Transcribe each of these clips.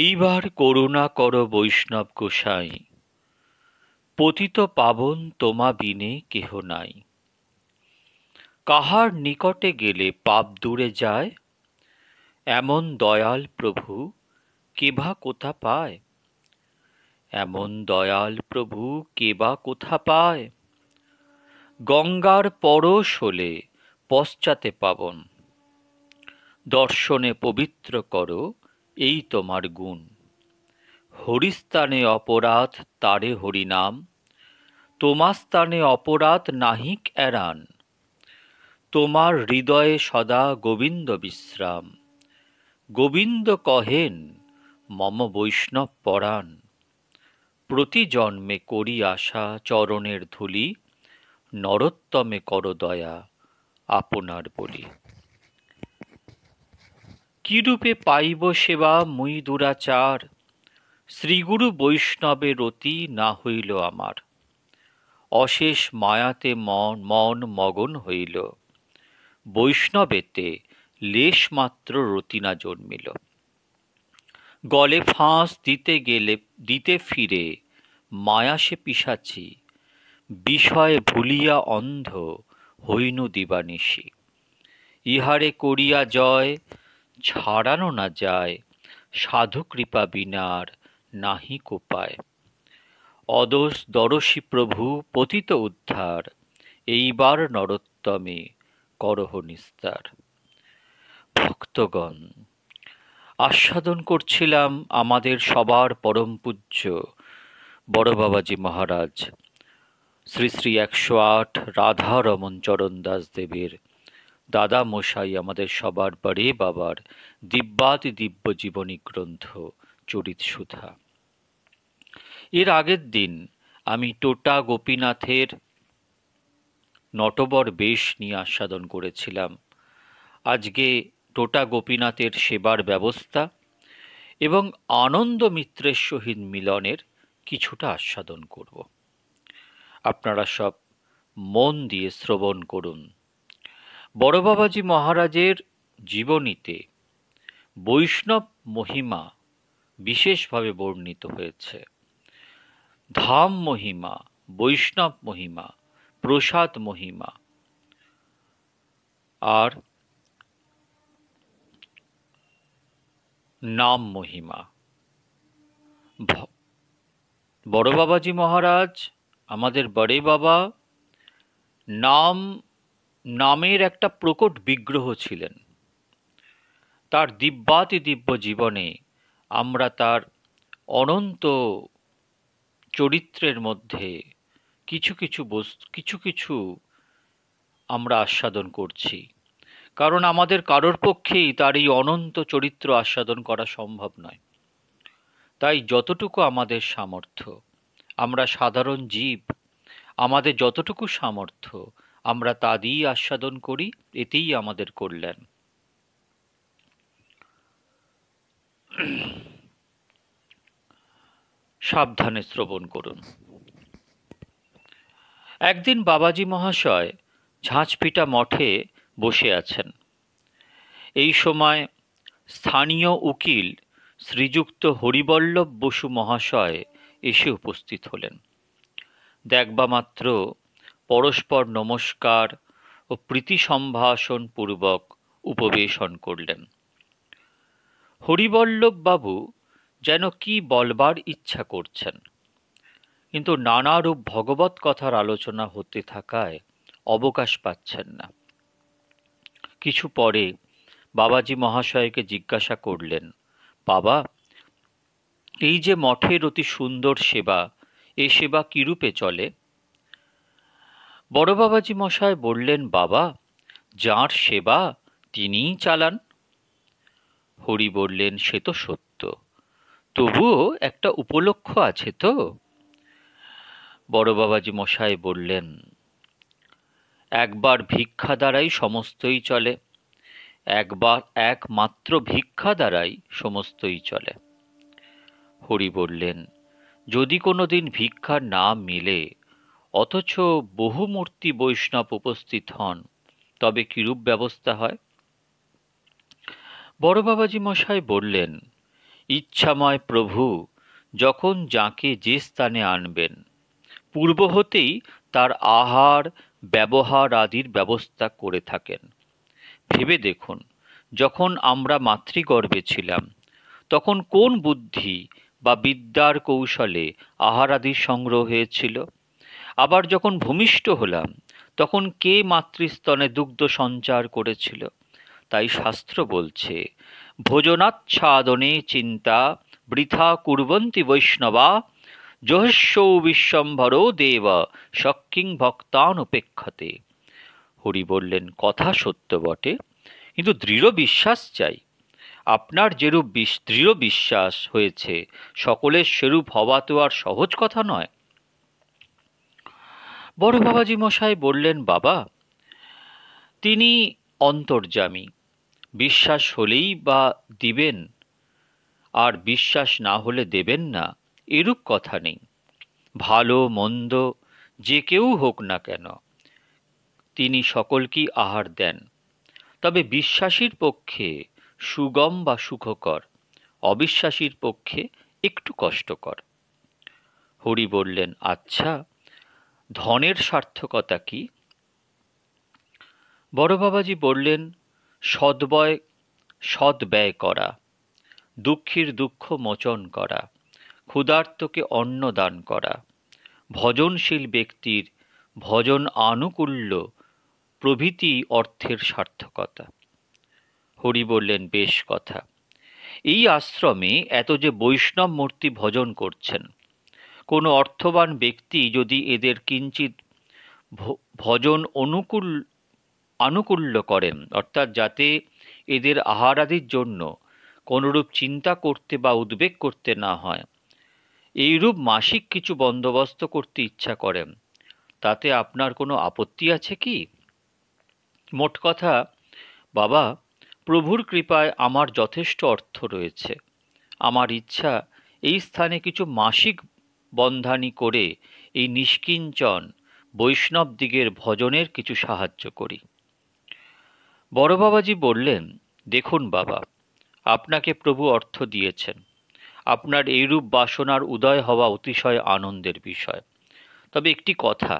এইবার করুণা কর বৈষ্ণব গোসাই পতিত পাবন তোমা বিনে কেহ নাই কাহার নিকটে গেলে পাপ দূরে যায় এমন দয়াল প্রভু কেবা কোথা পায় এমন দয়াল প্রভু কেবা কোথা পায় গঙ্গার পরশ হলে পশ্চাতে পাবন দর্শনে পবিত্র করো এই তোমার গুণ হরিস্তানে অপরাধ তারে হরিনাম তোমাস্তানে অপরাধ নাহিক এরান তোমার হৃদয়ে সদা গোবিন্দ বিশ্রাম গোবিন্দ কহেন মম বৈষ্ণব পরাণ প্রতি জন্মে করি আশা চরণের ধুলি নরোত্তমে কর দয়া আপনার বলি কিরূপে পাইব সেবা মুই দুরাচার শ্রীগুরু বৈষ্ণবে রতি না হইল আমার অশেষ মায়াতে মন মন মগন হইল বৈষ্ণবেতে লেশমাত্র রতিনা জন্মিল গলে ফাঁস দিতে গেলে দিতে ফিরে মায়া সে পিসাছি বিষয়ে ভুলিয়া অন্ধ হইনু দিবানিশি ইহারে করিয়া জয় ছাড়ানো না যায় সাধু কৃপা বিনার নাহি কোপায় অদশ দরসী প্রভু পতিত উদ্ধার এইবার নরোত্তমে করহ নিস্তার ভক্তগণ আস্বাদন করছিলাম আমাদের সবার পরম পূজ্য বাবাজি মহারাজ শ্রী শ্রী একশো আট রাধারমন চরণ দাস দেবের দাদা মশাই আমাদের সবার বাড়ি বাবার দিব্যাতি দিব্য জীবনী গ্রন্থ চরিত সুধা এর আগের দিন আমি টোটা গোপীনাথের নটবর বেশ নিয়ে আস্বাদন করেছিলাম আজকে টোটা গোপীনাথের সেবার ব্যবস্থা এবং আনন্দ মিত্রের সহিত মিলনের কিছুটা আস্বাদন করব আপনারা সব মন দিয়ে শ্রবণ করুন বড় বাবাজি মহারাজের জীবনীতে বৈষ্ণব মহিমা বিশেষভাবে বর্ণিত হয়েছে ধাম মহিমা বৈষ্ণব মহিমা প্রসাদ মহিমা আর নাম মহিমা বড় বাবাজি মহারাজ আমাদের বড়ে বাবা নাম নামের একটা প্রকট বিগ্রহ ছিলেন তার দিব্যাতি দিব্য জীবনে আমরা তার অনন্ত চরিত্রের মধ্যে কিছু কিছু বস্তু কিছু কিছু আমরা আস্বাদন করছি কারণ আমাদের কারোর পক্ষেই তার এই অনন্ত চরিত্র আস্বাদন করা সম্ভব নয় তাই যতটুকু আমাদের সামর্থ্য আমরা সাধারণ জীব আমাদের যতটুকু সামর্থ্য আমরা তা দিয়েই আস্বাদন করি এতেই আমাদের কল্যাণ সাবধানে শ্রবণ করুন একদিন বাবাজি মহাশয় ঝাঁচপিটা মঠে বসে আছেন এই সময় স্থানীয় উকিল শ্রীযুক্ত হরিবল্লভ বসু মহাশয় এসে উপস্থিত হলেন দেখবামাত্র মাত্র পরস্পর নমস্কার ও প্রীতি পূর্বক উপবেশন করলেন হরিবল্লভ বাবু যেন কি বলবার ইচ্ছা করছেন কিন্তু নানারূপ ভগবত কথার আলোচনা হতে থাকায় অবকাশ পাচ্ছেন না কিছু পরে বাবাজি মহাশয়কে জিজ্ঞাসা করলেন বাবা এই যে মঠের অতি সুন্দর সেবা এ সেবা কিরূপে চলে বড় বাবাজি মশায় বললেন বাবা যাঁর সেবা তিনিই চালান হরি বললেন সে তো সত্য তবুও একটা উপলক্ষ আছে তো বড় বাবাজি মশায় বললেন একবার ভিক্ষা দ্বারাই সমস্তই চলে একবার একমাত্র ভিক্ষা দ্বারাই সমস্তই চলে হরি বললেন যদি কোনো দিন ভিক্ষা না মিলে অথচ বহুমূর্তি বৈষ্ণব উপস্থিত হন তবে কিরূপ ব্যবস্থা হয় বড় বাবাজি মশাই বললেন ইচ্ছাময় প্রভু যখন যাকে যে স্থানে আনবেন পূর্ব হতেই তার আহার ব্যবহার আদির ব্যবস্থা করে থাকেন ভেবে দেখুন যখন আমরা মাতৃগর্ভে ছিলাম তখন কোন বুদ্ধি বা বিদ্যার কৌশলে আহার আদির সংগ্রহ হয়েছিল আবার যখন ভূমিষ্ঠ হলাম তখন কে মাতৃস্তনে দুগ্ধ সঞ্চার করেছিল তাই শাস্ত্র বলছে ভোজনাচ্ছাদনে চিন্তা বৃথা কুর্বন্তি বৈষ্ণবা জহস্য বিশ্বম্ভর দেব শক্কিং ভক্তান উপেক্ষতে হরি বললেন কথা সত্য বটে কিন্তু দৃঢ় বিশ্বাস চাই আপনার যেরূপ দৃঢ় বিশ্বাস হয়েছে সকলের সেরূপ হওয়া তো আর সহজ কথা নয় বড় বাবাজি মশাই বললেন বাবা তিনি অন্তর্জামী বিশ্বাস হলেই বা দিবেন আর বিশ্বাস না হলে দেবেন না এরূপ কথা নেই ভালো মন্দ যে কেউ হোক না কেন তিনি সকলকেই আহার দেন তবে বিশ্বাসীর পক্ষে সুগম বা সুখকর অবিশ্বাসীর পক্ষে একটু কষ্টকর হরি বললেন আচ্ছা ধনের সার্থকতা কি বড় বাবাজি বললেন সদ্বয় সদ্ব্যয় করা দুঃখীর দুঃখ মোচন করা ক্ষুধার্তকে অন্ন দান করা ভজনশীল ব্যক্তির ভজন আনুকূল্য প্রভৃতি অর্থের সার্থকতা হরি বললেন বেশ কথা এই আশ্রমে এত যে বৈষ্ণব মূর্তি ভজন করছেন কোনো অর্থবান ব্যক্তি যদি এদের কিঞ্চিত ভজন অনুকূল আনুকূল্য করেন অর্থাৎ যাতে এদের আহারাদির জন্য কোনরূপ চিন্তা করতে বা উদ্বেগ করতে না হয় এইরূপ মাসিক কিছু বন্দোবস্ত করতে ইচ্ছা করেন তাতে আপনার কোনো আপত্তি আছে কি মোট কথা বাবা প্রভুর কৃপায় আমার যথেষ্ট অর্থ রয়েছে আমার ইচ্ছা এই স্থানে কিছু মাসিক বন্ধানি করে এই নিষ্কিঞ্চন বৈষ্ণবদিগের ভজনের কিছু সাহায্য করি বড় বাবাজি বললেন দেখুন বাবা আপনাকে প্রভু অর্থ দিয়েছেন আপনার এইরূপ বাসনার উদয় হওয়া অতিশয় আনন্দের বিষয় তবে একটি কথা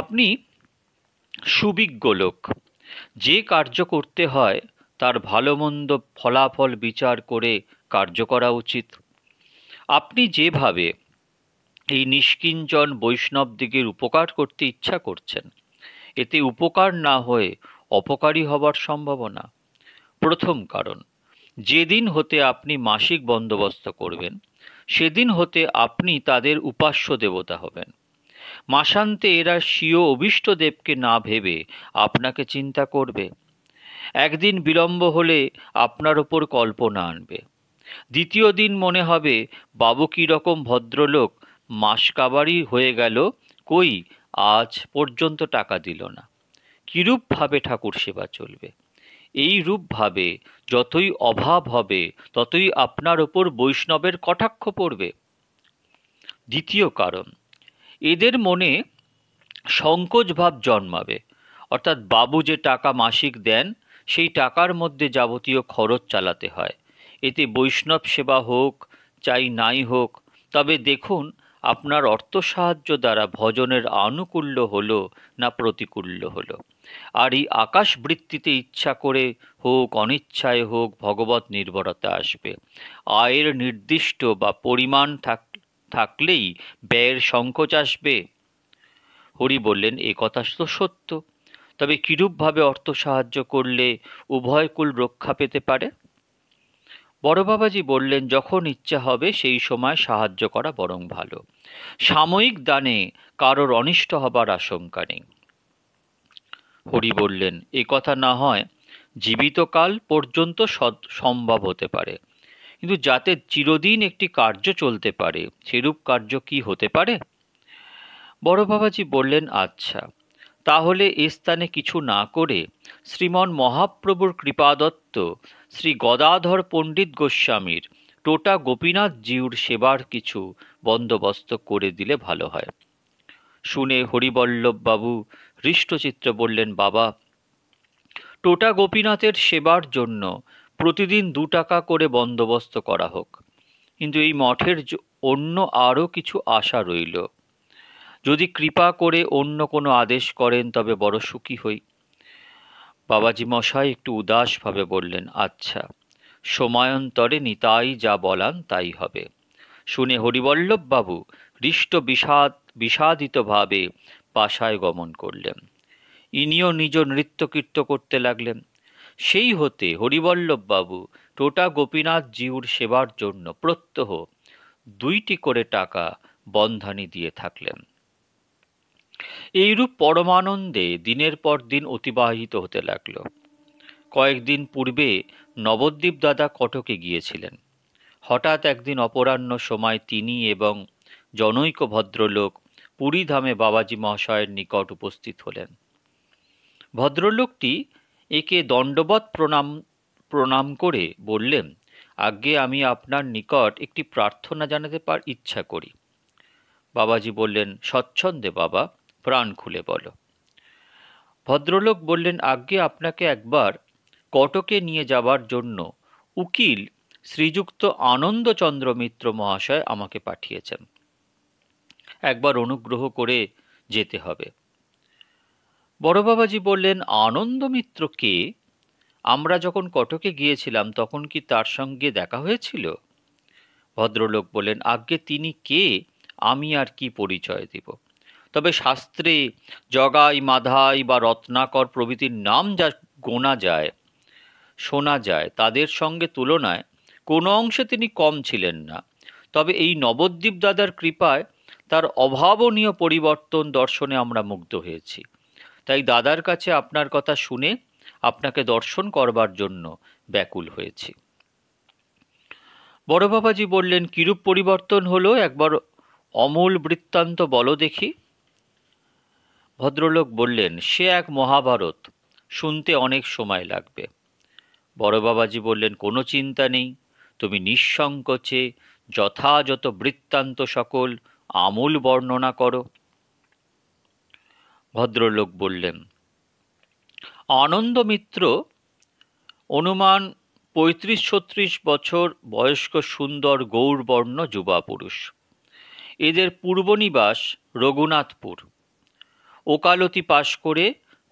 আপনি সুবিজ্ঞ লোক যে কার্য করতে হয় তার ভালো মন্দ ফলাফল বিচার করে কার্য করা উচিত আপনি যেভাবে এই নিষ্কিঞ্চন বৈষ্ণবদিগের উপকার করতে ইচ্ছা করছেন এতে উপকার না হয়ে অপকারী হবার সম্ভাবনা প্রথম কারণ যেদিন হতে আপনি মাসিক বন্দোবস্ত করবেন সেদিন হতে আপনি তাদের উপাস্য দেবতা হবেন মাসান্তে এরা স্বীয় অভিষ্ট দেবকে না ভেবে আপনাকে চিন্তা করবে একদিন বিলম্ব হলে আপনার ওপর কল্পনা আনবে দ্বিতীয় দিন মনে হবে বাবু কীরকম ভদ্রলোক মাস কাবারই হয়ে গেল কই আজ পর্যন্ত টাকা দিল না কীরূপভাবে ঠাকুর সেবা চলবে এই রূপভাবে যতই অভাব হবে ততই আপনার ওপর বৈষ্ণবের কটাক্ষ পড়বে দ্বিতীয় কারণ এদের মনে সংকোচ ভাব জন্মাবে অর্থাৎ বাবু যে টাকা মাসিক দেন সেই টাকার মধ্যে যাবতীয় খরচ চালাতে হয় এতে বৈষ্ণব সেবা হোক চাই নাই হোক তবে দেখুন আপনার অর্থ সাহায্য দ্বারা ভজনের আনুকূল্য হলো না প্রতিকূল্য হলো আর এই আকাশ বৃত্তিতে ইচ্ছা করে হোক অনিচ্ছায় হোক ভগবত নির্ভরতা আসবে আয়ের নির্দিষ্ট বা পরিমাণ থাক থাকলেই ব্যয়ের সংকোচ আসবে হরি বললেন এ কথা তো সত্য তবে কিরূপভাবে অর্থ সাহায্য করলে উভয়কুল রক্ষা পেতে পারে বড় বাবাজি বললেন যখন ইচ্ছা হবে সেই সময় সাহায্য করা বরং ভালো সাময়িক দানে কারোর অনিষ্ট হবার আশঙ্কা নেই হরি বললেন এ কথা না হয় জীবিতকাল পর্যন্ত সম্ভব হতে পারে কিন্তু যাতে চিরদিন একটি কার্য চলতে পারে সেরূপ কার্য কি হতে পারে বড় বাবাজি বললেন আচ্ছা তাহলে এ স্থানে কিছু না করে শ্রীমন মহাপ্রভুর কৃপাদত্ত শ্রী গদাধর পণ্ডিত গোস্বামীর টোটা গোপীনাথ জিউর সেবার কিছু বন্দোবস্ত করে দিলে ভালো হয় শুনে হরিবল্লভবাবু হৃষ্টচিত্র বললেন বাবা টোটা গোপীনাথের সেবার জন্য প্রতিদিন দু টাকা করে বন্দোবস্ত করা হোক কিন্তু এই মঠের অন্য আরও কিছু আশা রইল যদি কৃপা করে অন্য কোনো আদেশ করেন তবে বড় সুখী হই বাবাজি মশাই একটু উদাসভাবে বললেন আচ্ছা সময়ন্তরে নিতাই যা বলান তাই হবে শুনে হরিবল্লভবাবু হৃষ্ট বিষাদ বিষাদিতভাবে পাশায় গমন করলেন ইনিও নিজ নৃত্যকীর্ত করতে লাগলেন সেই হতে হরিবল্লভবাবু টোটা গোপীনাথ জিউর সেবার জন্য প্রত্যহ দুইটি করে টাকা বন্ধানি দিয়ে থাকলেন এইরূপ পরমানন্দে দিনের পর দিন অতিবাহিত হতে লাগল কয়েকদিন পূর্বে নবদ্বীপ দাদা কটকে গিয়েছিলেন হঠাৎ একদিন অপরাহ্ন সময় তিনি এবং জনৈক ভদ্রলোক পুরীধামে বাবাজি মহাশয়ের নিকট উপস্থিত হলেন ভদ্রলোকটি একে দণ্ডবৎ প্রণাম প্রণাম করে বললেন আগে আমি আপনার নিকট একটি প্রার্থনা জানাতে পার ইচ্ছা করি বাবাজি বললেন স্বচ্ছন্দে বাবা প্রাণ খুলে বলো ভদ্রলোক বললেন আজ্ঞে আপনাকে একবার কটকে নিয়ে যাবার জন্য উকিল শ্রীযুক্ত আনন্দচন্দ্র মিত্র মহাশয় আমাকে পাঠিয়েছেন একবার অনুগ্রহ করে যেতে হবে বড়বাবাজি বললেন আনন্দ মিত্র কে আমরা যখন কটকে গিয়েছিলাম তখন কি তার সঙ্গে দেখা হয়েছিল ভদ্রলোক বলেন আজ্ঞে তিনি কে আমি আর কি পরিচয় দেব তবে শাস্ত্রে জগাই মাধাই বা রত্নাকর প্রভৃতির নাম যা গোনা যায় শোনা যায় তাদের সঙ্গে তুলনায় কোনো অংশে তিনি কম ছিলেন না তবে এই নবদ্বীপ দাদার কৃপায় তার অভাবনীয় পরিবর্তন দর্শনে আমরা মুগ্ধ হয়েছি তাই দাদার কাছে আপনার কথা শুনে আপনাকে দর্শন করবার জন্য ব্যাকুল হয়েছি বড় বাবাজি বললেন কিরূপ পরিবর্তন হলো একবার অমূল বৃত্তান্ত বলো দেখি ভদ্রলোক বললেন সে এক মহাভারত শুনতে অনেক সময় লাগবে বড় বাবাজি বললেন কোনো চিন্তা নেই তুমি নিঃসংকোচে যথাযথ বৃত্তান্ত সকল আমূল বর্ণনা করো ভদ্রলোক বললেন আনন্দমিত্র অনুমান পঁয়ত্রিশ ছত্রিশ বছর বয়স্ক সুন্দর গৌরবর্ণ যুবা পুরুষ এদের পূর্বনিবাস রঘুনাথপুর ওকালতি পাশ করে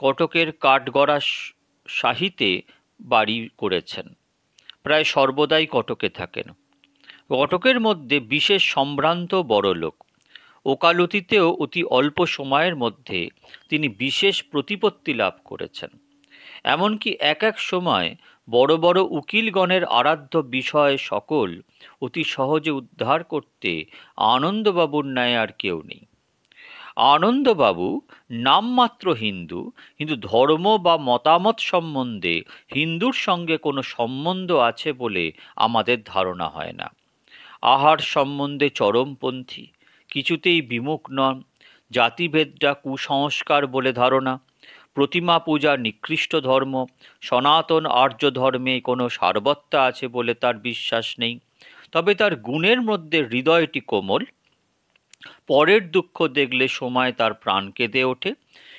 কটকের কাঠগড়া শাহিতে বাড়ি করেছেন প্রায় সর্বদাই কটকে থাকেন কটকের মধ্যে বিশেষ সম্ভ্রান্ত বড়লোক ওকালতিতেও অতি অল্প সময়ের মধ্যে তিনি বিশেষ প্রতিপত্তি লাভ করেছেন এমনকি এক এক সময় বড় বড় উকিলগণের আরাধ্য বিষয় সকল অতি সহজে উদ্ধার করতে আনন্দবাবুর ন্যায় আর কেউ নেই আনন্দবাবু নামমাত্র হিন্দু কিন্তু ধর্ম বা মতামত সম্বন্ধে হিন্দুর সঙ্গে কোনো সম্বন্ধ আছে বলে আমাদের ধারণা হয় না আহার সম্বন্ধে চরমপন্থী কিছুতেই বিমুখ নন জাতিভেদটা কুসংস্কার বলে ধারণা প্রতিমা পূজা নিকৃষ্ট ধর্ম সনাতন আর্য ধর্মে কোনো সার্বত্তা আছে বলে তার বিশ্বাস নেই তবে তার গুণের মধ্যে হৃদয়টি কোমল পরের দুঃখ দেখলে সময় তার প্রাণ কেঁদে ওঠে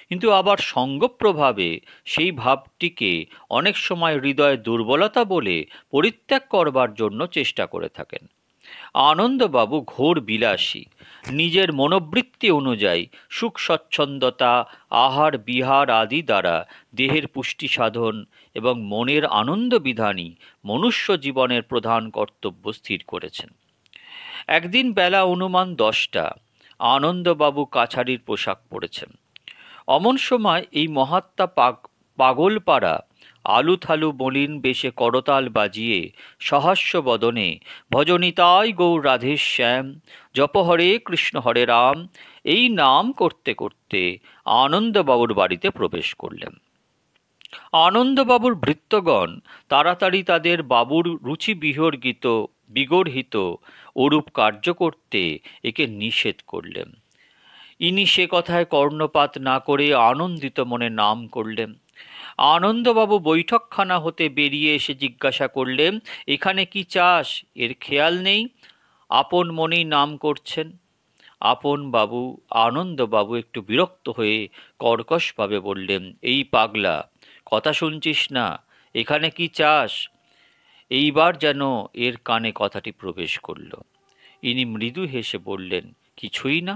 কিন্তু আবার সঙ্গপ্রভাবে সেই ভাবটিকে অনেক সময় হৃদয়ে দুর্বলতা বলে পরিত্যাগ করবার জন্য চেষ্টা করে থাকেন আনন্দবাবু ঘোর বিলাসী নিজের মনোবৃত্তি অনুযায়ী সুখ স্বচ্ছন্দতা আহার বিহার আদি দ্বারা দেহের পুষ্টি সাধন এবং মনের আনন্দবিধানই মনুষ্য জীবনের প্রধান কর্তব্য স্থির করেছেন একদিন বেলা অনুমান দশটা আনন্দবাবু কাছারির পোশাক পরেছেন অমন সময় এই মহাত্মা পাগ পাগলপাড়া আলুথালু বলিন বেশে করতাল বাজিয়ে সহাস্য বদনে ভজনিতাই গৌর রাধেশ শ্যাম জপহরে কৃষ্ণ হরে রাম এই নাম করতে করতে আনন্দবাবুর বাড়িতে প্রবেশ করলেন আনন্দবাবুর ভৃত্যগণ তাড়াতাড়ি তাদের বাবুর রুচিবিহর্গিত বিগর্হিত ওরূপ কার্য করতে একে নিষেধ করলেন ইনি সে কথায় কর্ণপাত না করে আনন্দিত মনে নাম করলেন আনন্দবাবু বৈঠকখানা হতে বেরিয়ে এসে জিজ্ঞাসা করলেন এখানে কি চাষ এর খেয়াল নেই আপন মনেই নাম করছেন আপন বাবু আনন্দবাবু একটু বিরক্ত হয়ে কর্কশভাবে বললেন এই পাগলা কথা শুনছিস না এখানে কি চাষ এইবার যেন এর কানে কথাটি প্রবেশ করল ইনি মৃদু হেসে বললেন কিছুই না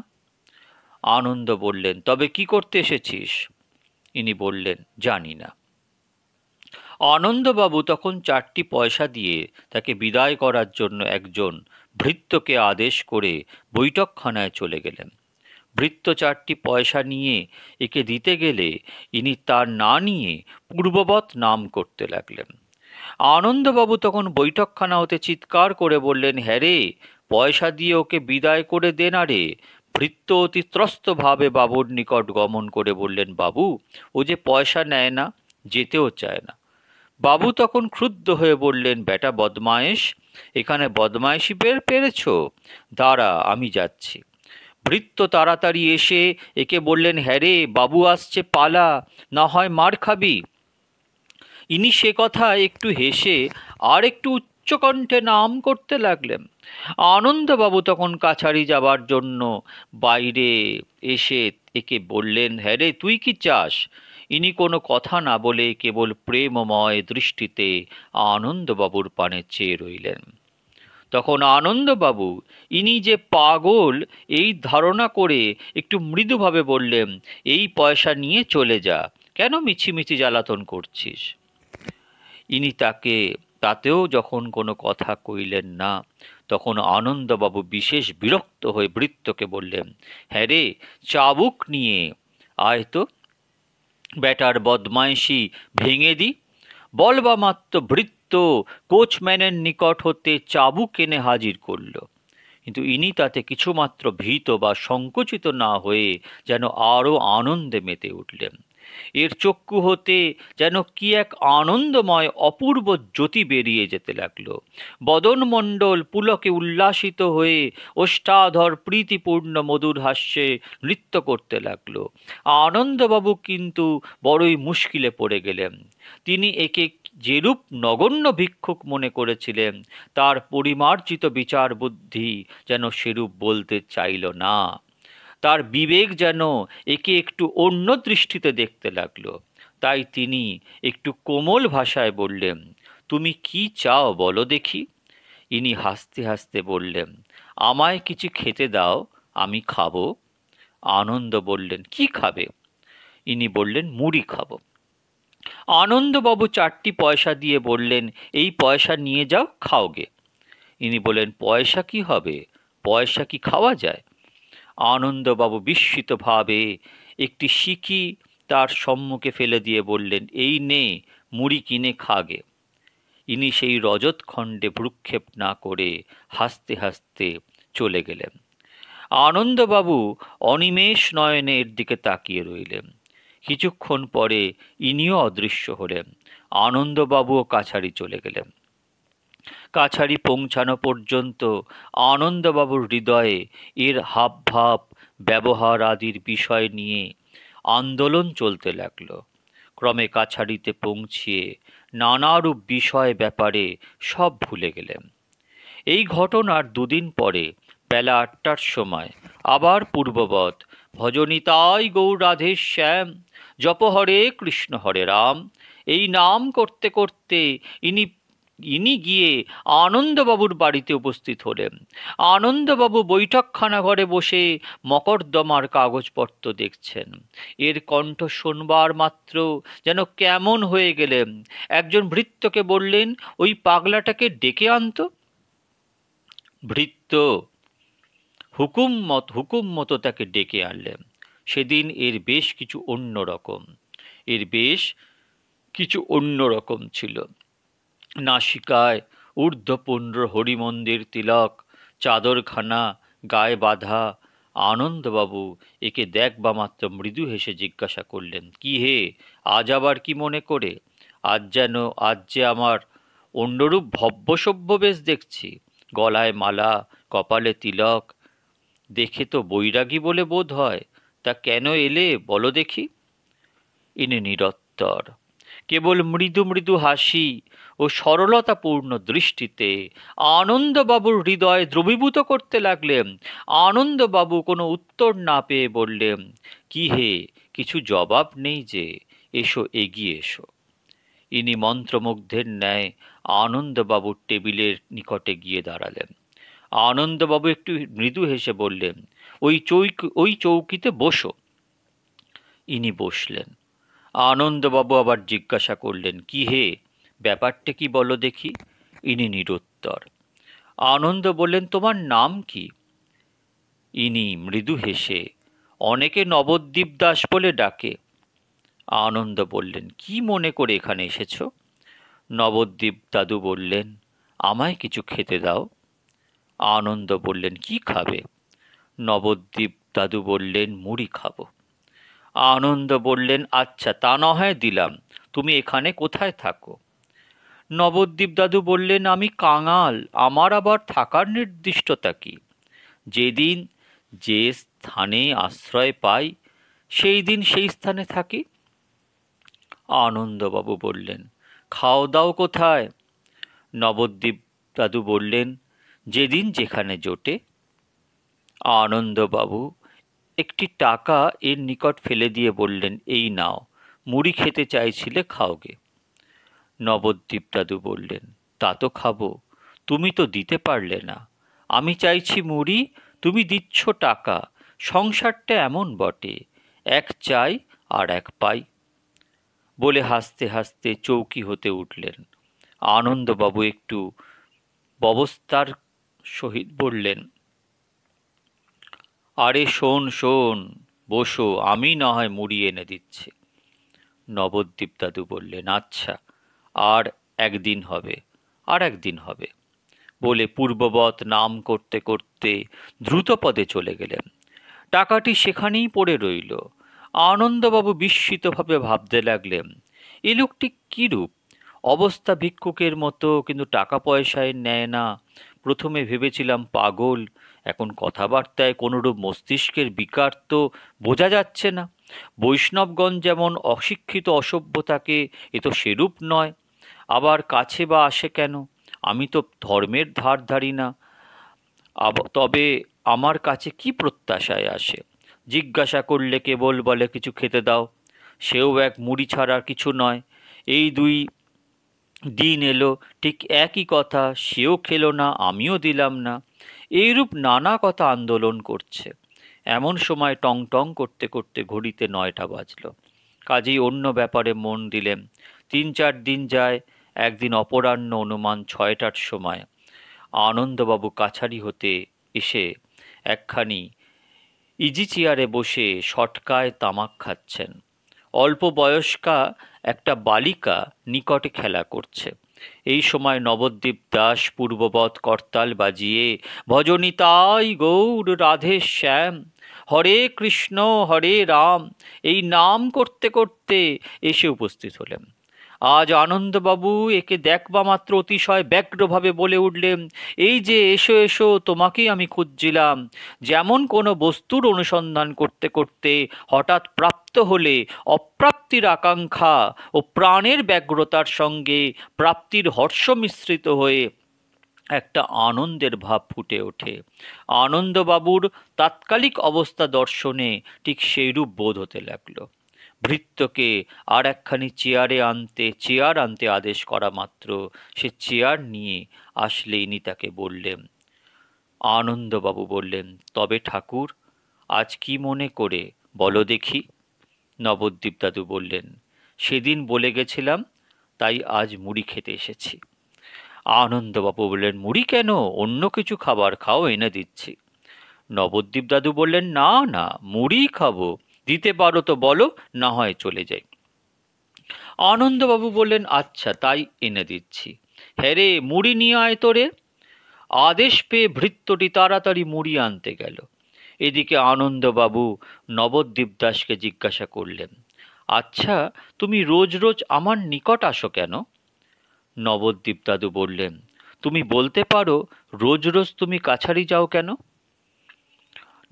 আনন্দ বললেন তবে কি করতে এসেছিস ইনি বললেন জানি না আনন্দবাবু তখন চারটি পয়সা দিয়ে তাকে বিদায় করার জন্য একজন ভৃত্যকে আদেশ করে বৈঠকখানায় চলে গেলেন ভৃত্য চারটি পয়সা নিয়ে একে দিতে গেলে ইনি তার না নিয়ে পূর্ববৎ নাম করতে লাগলেন আনন্দবাবু তখন বৈঠকখানা হতে চিৎকার করে বললেন হ্যারে পয়সা দিয়ে ওকে বিদায় করে দে না রে ভৃত্য অতিত্রস্তভাবে বাবুর নিকট গমন করে বললেন বাবু ও যে পয়সা নেয় না যেতেও চায় না বাবু তখন ক্রুদ্ধ হয়ে বললেন বেটা বদমায়েশ এখানে বদমায়েশি বের পেরেছ দাঁড়া আমি যাচ্ছি ভৃত্য তাড়াতাড়ি এসে একে বললেন হ্যারে বাবু আসছে পালা না হয় মার খাবি ইনি সে কথা একটু হেসে আর একটু উচ্চকণ্ঠে নাম করতে লাগলেন আনন্দবাবু তখন কাছারি যাবার জন্য বাইরে এসে একে বললেন হ্যাঁ রে তুই কি চাস ইনি কোনো কথা না বলে কেবল প্রেমময় দৃষ্টিতে আনন্দবাবুর পানে চেয়ে রইলেন তখন আনন্দবাবু ইনি যে পাগল এই ধারণা করে একটু মৃদুভাবে বললেন এই পয়সা নিয়ে চলে যা কেন মিছিমিছি জ্বালাতন করছিস ইনি তাকে তাতেও যখন কোনো কথা কইলেন না তখন আনন্দবাবু বিশেষ বিরক্ত হয়ে বৃত্তকে বললেন হ্যাঁ রে চাবুক নিয়ে আয় তো ব্যাটার বদমাইশি ভেঙে দি বলবা মাত্র বৃত্ত কোচম্যানের নিকট হতে চাবুক এনে হাজির করল কিন্তু ইনি তাতে কিছুমাত্র ভীত বা সংকুচিত না হয়ে যেন আরও আনন্দে মেতে উঠলেন এর চক্ষু হতে যেন কি এক আনন্দময় অপূর্ব জ্যোতি বেরিয়ে যেতে লাগল বদনমণ্ডল পুলকে উল্লাসিত হয়ে ওষ্ঠাধর প্রীতিপূর্ণ মধুর হাস্যে নৃত্য করতে লাগল আনন্দবাবু কিন্তু বড়ই মুশকিলে পড়ে গেলেন তিনি একে যেরূপ নগণ্য ভিক্ষুক মনে করেছিলেন তার পরিমার্জিত বিচার বুদ্ধি যেন সেরূপ বলতে চাইল না তার বিবেক যেন একে একটু অন্য দৃষ্টিতে দেখতে লাগলো তাই তিনি একটু কোমল ভাষায় বললেন তুমি কি চাও বলো দেখি ইনি হাসতে হাসতে বললেন আমায় কিছু খেতে দাও আমি খাবো আনন্দ বললেন কি খাবে ইনি বললেন মুড়ি খাবো আনন্দবাবু চারটি পয়সা দিয়ে বললেন এই পয়সা নিয়ে যাও খাওগে ইনি বলেন পয়সা কি হবে পয়সা কি খাওয়া যায় আনন্দবাবু বিস্মিতভাবে একটি সিকি তার সম্মুখে ফেলে দিয়ে বললেন এই নে মুড়ি কিনে খাগে ইনি সেই রজতখণ্ডে ভ্রুক্ষেপ না করে হাসতে হাসতে চলে গেলেন আনন্দবাবু অনিমেষ নয়নের দিকে তাকিয়ে রইলেন কিছুক্ষণ পরে ইনিও অদৃশ্য হলেন আনন্দবাবুও কাছাড়ি চলে গেলেন কাছারি পৌঁছানো পর্যন্ত আনন্দবাবুর হৃদয়ে এর হাবভাব ব্যবহার আদির বিষয় নিয়ে আন্দোলন চলতে লাগল ক্রমে কাছারিতে পৌঁছিয়ে নানারূপ বিষয় ব্যাপারে সব ভুলে গেলেন এই ঘটনার দুদিন পরে বেলা আটটার সময় আবার পূর্ববৎ ভজনিতাই গৌরাধে শ্যাম জপহরে কৃষ্ণ হরে রাম এই নাম করতে করতে ইনি ইনি গিয়ে আনন্দবাবুর বাড়িতে উপস্থিত হলেন আনন্দবাবু বৈঠকখানা ঘরে বসে মকরদমার কাগজপত্র দেখছেন এর কণ্ঠ শোনবার মাত্র যেন কেমন হয়ে গেলেন একজন ভৃত্যকে বললেন ওই পাগলাটাকে ডেকে আনত ভৃত্য হুকুম মত হুকুম মতো তাকে ডেকে আনলেন সেদিন এর বেশ কিছু অন্য রকম এর বেশ কিছু অন্য রকম ছিল নাসিকায় ঊর্ধ্বপুণ্ড্র হরিমন্দির তিলক চাদরখানা গায়ে বাঁধা আনন্দবাবু একে দেখবা মাত্র মৃদু হেসে জিজ্ঞাসা করলেন কি হে আজ আবার কি মনে করে আজ যেন আজ যে আমার অন্যরূপ ভব্যসভ্য বেশ দেখছি গলায় মালা কপালে তিলক দেখে তো বৈরাগী বলে বোধ হয় তা কেন এলে বলো দেখি ইনি নিরত্তর কেবল মৃদু মৃদু হাসি ও সরলতাপূর্ণ দৃষ্টিতে আনন্দবাবুর হৃদয় দ্রবীভূত করতে লাগলেন আনন্দবাবু কোনো উত্তর না পেয়ে বললেন কি হে কিছু জবাব নেই যে এসো এগিয়ে এসো ইনি মন্ত্রমুগ্ধের ন্যায় আনন্দবাবুর টেবিলের নিকটে গিয়ে দাঁড়ালেন আনন্দবাবু একটু মৃদু হেসে বললেন ওই চৌক ওই চৌকিতে বসো ইনি বসলেন আনন্দবাবু আবার জিজ্ঞাসা করলেন কি হে ব্যাপারটা কি বলো দেখি ইনি নিরুত্তর আনন্দ বললেন তোমার নাম কি ইনি মৃদু হেসে অনেকে নবদ্বীপ দাস বলে ডাকে আনন্দ বললেন কি মনে করে এখানে এসেছ নবদ্বীপ দাদু বললেন আমায় কিছু খেতে দাও আনন্দ বললেন কি খাবে নবদ্বীপ দাদু বললেন মুড়ি খাব আনন্দ বললেন আচ্ছা তা না হয় দিলাম তুমি এখানে কোথায় থাকো নবদ্বীপ দাদু বললেন আমি কাঙাল আমার আবার থাকার নির্দিষ্টতা কি যেদিন যে স্থানে আশ্রয় পাই সেই দিন সেই স্থানে থাকি আনন্দবাবু বললেন খাও দাও কোথায় নবদ্বীপ দাদু বললেন যেদিন যেখানে জোটে আনন্দবাবু একটি টাকা এর নিকট ফেলে দিয়ে বললেন এই নাও মুড়ি খেতে চাইছিলে খাওগে নবদ্বীপ দাদু বললেন তা তো খাবো তুমি তো দিতে পারলে না আমি চাইছি মুড়ি তুমি দিচ্ছ টাকা সংসারটা এমন বটে এক চাই আর এক পাই বলে হাসতে হাসতে চৌকি হতে উঠলেন আনন্দবাবু একটু ববস্তার সহিত বললেন আরে শোন শোন বসো আমি না হয় মুড়ি এনে দিচ্ছে নবদ্বীপ দাদু বললেন আচ্ছা আর একদিন হবে আর একদিন হবে বলে পূর্ববৎ নাম করতে করতে দ্রুত পদে চলে গেলেন টাকাটি সেখানেই পড়ে রইল আনন্দবাবু বিস্মিতভাবে ভাবতে লাগলেন এ লোকটি কীরূপ অবস্থা ভিক্ষুকের মতো কিন্তু টাকা পয়সায় নেয় না প্রথমে ভেবেছিলাম পাগল এখন কথাবার্তায় কোনোরূপ মস্তিষ্কের বিকার তো বোঝা যাচ্ছে না বৈষ্ণবগণ যেমন অশিক্ষিত অসভ্যতাকে এ তো সেরূপ নয় আবার কাছে বা আসে কেন আমি তো ধর্মের ধার ধারি না তবে আমার কাছে কি প্রত্যাশায় আসে জিজ্ঞাসা করলে কেবল বলে কিছু খেতে দাও সেও এক মুড়ি ছাড়া কিছু নয় এই দুই দিন এলো ঠিক একই কথা সেও খেলো না আমিও দিলাম না এইরূপ নানা কথা আন্দোলন করছে এমন সময় টং টং করতে করতে ঘড়িতে নয়টা বাজল কাজেই অন্য ব্যাপারে মন দিলেন তিন চার দিন যায় একদিন অপরাহ্ন অনুমান ছয়টার সময় আনন্দবাবু কাছারি হতে এসে একখানি ইজি চেয়ারে বসে সটকায় তামাক খাচ্ছেন অল্প বয়স্কা একটা বালিকা নিকটে খেলা করছে এই সময় নবদ্বীপ দাস পূর্ববৎ করতাল বাজিয়ে ভজনিতাই গৌর রাধে শ্যাম হরে কৃষ্ণ হরে রাম এই নাম করতে করতে এসে উপস্থিত হলেন আজ আনন্দবাবু একে দেখবা মাত্র অতিশয় ব্যগ্রভাবে বলে উঠলেন এই যে এসো এসো তোমাকেই আমি খুঁজছিলাম যেমন কোনো বস্তুর অনুসন্ধান করতে করতে হঠাৎ প্রাপ্ত হলে অপ্রাপ্তির আকাঙ্ক্ষা ও প্রাণের ব্যগ্রতার সঙ্গে প্রাপ্তির হর্ষ মিশ্রিত হয়ে একটা আনন্দের ভাব ফুটে ওঠে আনন্দবাবুর তাৎকালিক অবস্থা দর্শনে ঠিক সেইরূপ বোধ হতে লাগলো ভৃত্যকে আর একখানি চেয়ারে আনতে চেয়ার আনতে আদেশ করা মাত্র সে চেয়ার নিয়ে আসলে ইনি তাকে বললেন আনন্দবাবু বললেন তবে ঠাকুর আজ কি মনে করে বলো দেখি নবদ্বীপ দাদু বললেন সেদিন বলে গেছিলাম তাই আজ মুড়ি খেতে এসেছি আনন্দবাবু বললেন মুড়ি কেন অন্য কিছু খাবার খাও এনে দিচ্ছি নবদ্বীপ দাদু বললেন না না মুড়ি খাবো দিতে পারো তো বলো না হয় চলে যাই আনন্দবাবু বললেন আচ্ছা তাই এনে দিচ্ছি হেরে হ্যাঁ মুড়ি নিয়ে আয় তোরে আদেশ পেয়ে ভৃত্যটি তাড়াতাড়ি মুড়ি আনতে গেল এদিকে আনন্দবাবু নবদ্বীপ দাসকে জিজ্ঞাসা করলেন আচ্ছা তুমি রোজ রোজ আমার নিকট আসো কেন নবদ্বীপ দাদু বললেন তুমি বলতে পারো রোজ রোজ তুমি কাছারি যাও কেন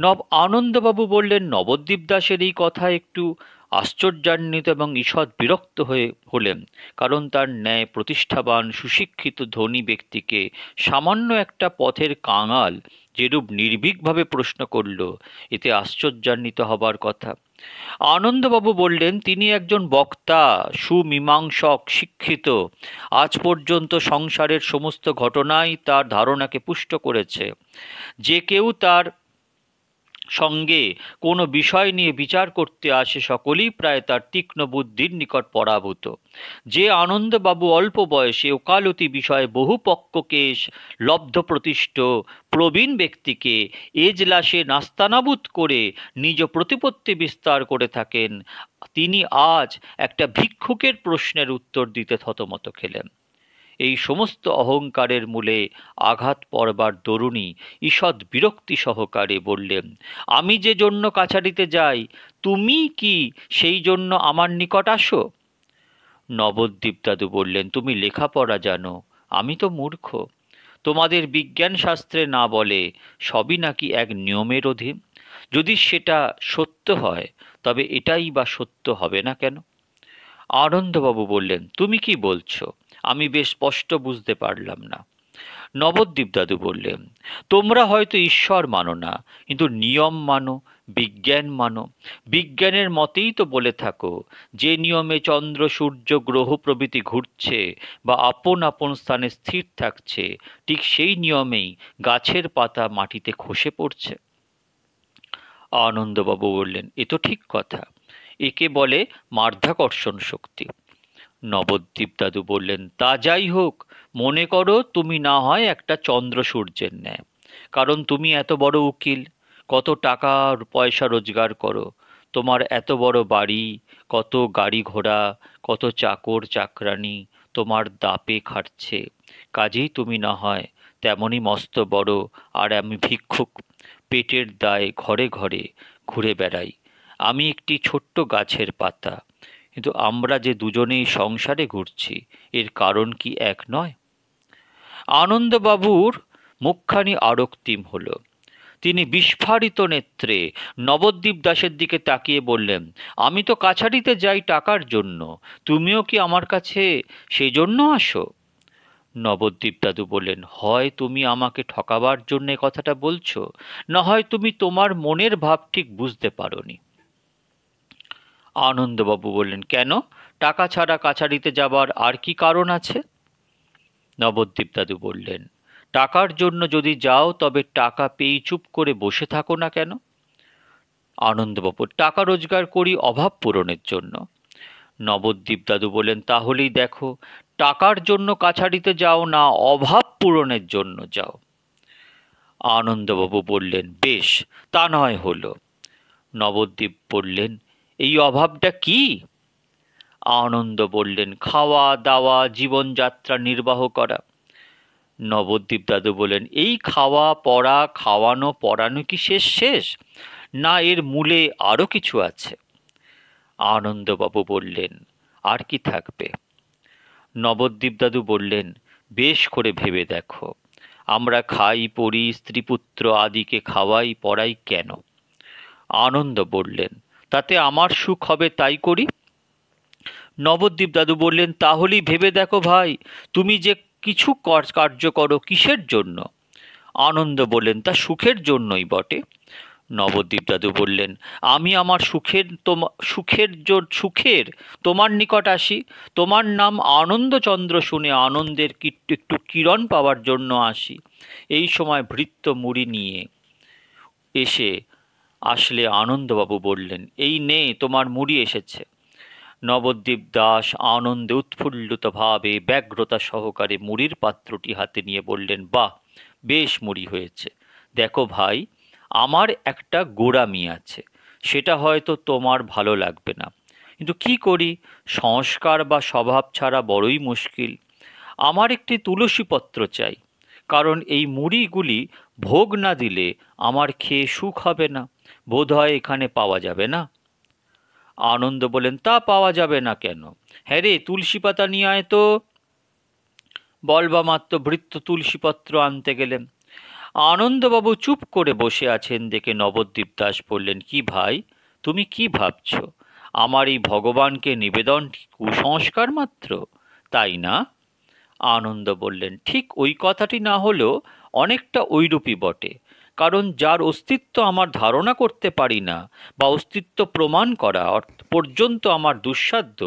নব আনন্দবাবু বললেন নবদ্বীপ দাসের এই কথা একটু আশ্চর্যান্বিত এবং ঈষৎ বিরক্ত হয়ে হলেন কারণ তার ন্যায় প্রতিষ্ঠাবান সুশিক্ষিত ধনী ব্যক্তিকে সামান্য একটা পথের কাঙাল যেরূপ নির্ভীকভাবে প্রশ্ন করল এতে আশ্চর্যান্বিত হবার কথা আনন্দবাবু বললেন তিনি একজন বক্তা সুমীমাংসক শিক্ষিত আজ পর্যন্ত সংসারের সমস্ত ঘটনাই তার ধারণাকে পুষ্ট করেছে যে কেউ তার সঙ্গে কোনো বিষয় নিয়ে বিচার করতে আসে সকলেই প্রায় তার তীক্ষ্ণ বুদ্ধির নিকট পরাভূত যে আনন্দবাবু অল্প বয়সে ওকালতি বিষয়ে বহু পক্ষকে লব্ধ প্রতিষ্ঠ প্রবীণ ব্যক্তিকে এজলাসে নাস্তানাবুদ করে নিজ প্রতিপত্তি বিস্তার করে থাকেন তিনি আজ একটা ভিক্ষুকের প্রশ্নের উত্তর দিতে থতমত খেলেন এই সমস্ত অহংকারের মূলে আঘাত পড়বার দরুণী ঈষৎ বিরক্তি সহকারে বললেন আমি যে জন্য কাছারিতে যাই তুমি কি সেই জন্য আমার নিকট আসো নবদ্বীপ দাদু বললেন তুমি লেখাপড়া জানো আমি তো মূর্খ তোমাদের বিজ্ঞান শাস্ত্রে না বলে সবই নাকি এক নিয়মের অধীন যদি সেটা সত্য হয় তবে এটাই বা সত্য হবে না কেন আনন্দবাবু বললেন তুমি কি বলছো আমি বেশ স্পষ্ট বুঝতে পারলাম না নবদ্বীপ দাদু বললেন তোমরা হয়তো ঈশ্বর মানো না কিন্তু নিয়ম মানো বিজ্ঞান মানো বিজ্ঞানের মতেই তো বলে থাকো যে নিয়মে চন্দ্র সূর্য গ্রহ প্রভৃতি ঘুরছে বা আপন আপন স্থানে স্থির থাকছে ঠিক সেই নিয়মেই গাছের পাতা মাটিতে খসে পড়ছে আনন্দবাবু বললেন এ তো ঠিক কথা একে বলে মার্ধাকর্ষণ শক্তি নবদ্বীপ দাদু বললেন তা যাই হোক মনে করো তুমি না হয় একটা চন্দ্র সূর্যের ন্যায় কারণ তুমি এত বড় উকিল কত টাকা পয়সা রোজগার করো তোমার এত বড় বাড়ি কত গাড়ি ঘোড়া কত চাকর চাকরানি তোমার দাপে খাটছে কাজেই তুমি না হয় তেমনই মস্ত বড় আর আমি ভিক্ষুক পেটের দায় ঘরে ঘরে ঘুরে বেড়াই আমি একটি ছোট্ট গাছের পাতা কিন্তু আমরা যে দুজনেই সংসারে ঘুরছি এর কারণ কি এক নয় আনন্দবাবুর মুখখানি আরক্তিম হল তিনি বিস্ফারিত নেত্রে নবদ্বীপ দাসের দিকে তাকিয়ে বললেন আমি তো কাছারিতে যাই টাকার জন্য তুমিও কি আমার কাছে সেই জন্য আসো নবদ্বীপ দাদু বললেন হয় তুমি আমাকে ঠকাবার জন্যে কথাটা বলছো না হয় তুমি তোমার মনের ভাব ঠিক বুঝতে পারোনি আনন্দবাবু বললেন কেন টাকা ছাড়া কাছারিতে যাবার আর কি কারণ আছে নবদ্বীপ দাদু বললেন টাকার জন্য যদি যাও তবে টাকা পেয়ে চুপ করে বসে থাকো না কেন আনন্দবাবু টাকা রোজগার করি অভাব পূরণের জন্য নবদ্বীপ দাদু বলেন তাহলেই দেখো টাকার জন্য কাছারিতে যাও না অভাব পূরণের জন্য যাও আনন্দবাবু বললেন বেশ তা নয় হলো নবদ্বীপ বললেন এই অভাবটা কি আনন্দ বললেন খাওয়া দাওয়া জীবনযাত্রা নির্বাহ করা নবদ্বীপ দাদু বলেন এই খাওয়া পড়া খাওয়ানো পড়ানো কি শেষ শেষ না এর মূলে আরও কিছু আছে আনন্দবাবু বললেন আর কি থাকবে নবদ্বীপ দাদু বললেন বেশ করে ভেবে দেখো আমরা খাই পড়ি স্ত্রীপুত্র আদিকে খাওয়াই পড়াই কেন আনন্দ বললেন তাতে আমার সুখ হবে তাই করি নবদ্বীপ দাদু বললেন তাহলেই ভেবে দেখো ভাই তুমি যে কিছু কার্য করো কিসের জন্য আনন্দ বললেন তা সুখের জন্যই বটে নবদ্বীপ দাদু বললেন আমি আমার সুখের তোমা সুখের সুখের তোমার নিকট আসি তোমার নাম আনন্দচন্দ্র শুনে আনন্দের একটু কিরণ পাওয়ার জন্য আসি এই সময় ভৃত্য মুড়ি নিয়ে এসে আসলে আনন্দবাবু বললেন এই নে তোমার মুড়ি এসেছে নবদ্বীপ দাস আনন্দে উৎফুল্লিতভাবে ব্যগ্রতা সহকারে মুড়ির পাত্রটি হাতে নিয়ে বললেন বাহ বেশ মুড়ি হয়েছে দেখো ভাই আমার একটা গোড়ামি আছে সেটা হয়তো তোমার ভালো লাগবে না কিন্তু কি করি সংস্কার বা স্বভাব ছাড়া বড়ই মুশকিল আমার একটি তুলসীপত্র চাই কারণ এই মুড়িগুলি ভোগ না দিলে আমার খেয়ে সুখ হবে না বোধ হয় এখানে পাওয়া যাবে না আনন্দ বলেন তা পাওয়া যাবে না কেন হ্যাঁ রে তুলসী পাতা নিয়ে আয় তো বলবা মাত্র ভৃত্য তুলসীপত্র আনতে গেলেন আনন্দবাবু চুপ করে বসে আছেন দেখে নবদ্বীপ দাস বললেন কি ভাই তুমি কি ভাবছ আমার এই ভগবানকে নিবেদন কুসংস্কার মাত্র তাই না আনন্দ বললেন ঠিক ওই কথাটি না হলেও অনেকটা ওইরূপই বটে কারণ যার অস্তিত্ব আমার ধারণা করতে পারি না বা অস্তিত্ব প্রমাণ করা পর্যন্ত আমার দুঃসাধ্য